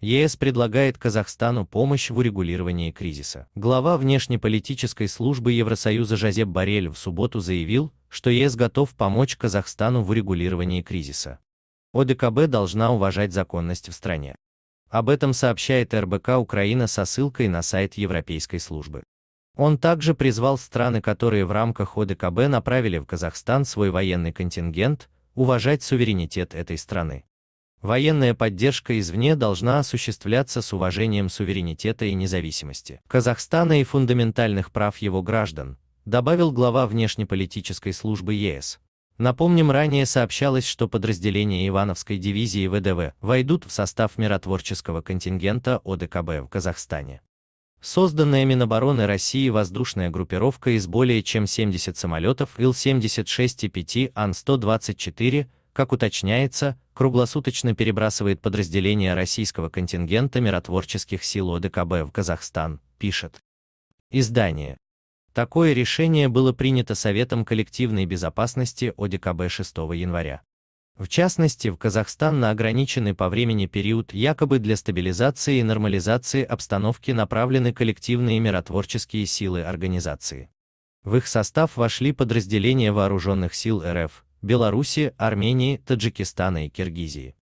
ЕС предлагает Казахстану помощь в урегулировании кризиса. Глава внешнеполитической службы Евросоюза Жозеп Барель в субботу заявил, что ЕС готов помочь Казахстану в урегулировании кризиса. ОДКБ должна уважать законность в стране. Об этом сообщает РБК Украина со ссылкой на сайт Европейской службы. Он также призвал страны, которые в рамках ОДКБ направили в Казахстан свой военный контингент, уважать суверенитет этой страны. Военная поддержка извне должна осуществляться с уважением суверенитета и независимости Казахстана и фундаментальных прав его граждан, добавил глава внешнеполитической службы ЕС. Напомним, ранее сообщалось, что подразделения Ивановской дивизии ВДВ войдут в состав миротворческого контингента ОДКБ в Казахстане. Созданная Минобороны России воздушная группировка из более чем 70 самолетов Ил-76 и 5 Ан-124 как уточняется, круглосуточно перебрасывает подразделения российского контингента миротворческих сил ОДКБ в Казахстан, пишет. Издание. Такое решение было принято Советом коллективной безопасности ОДКБ 6 января. В частности, в Казахстан на ограниченный по времени период якобы для стабилизации и нормализации обстановки направлены коллективные миротворческие силы организации. В их состав вошли подразделения вооруженных сил РФ, Белоруссии, Армении, Таджикистана и Киргизии.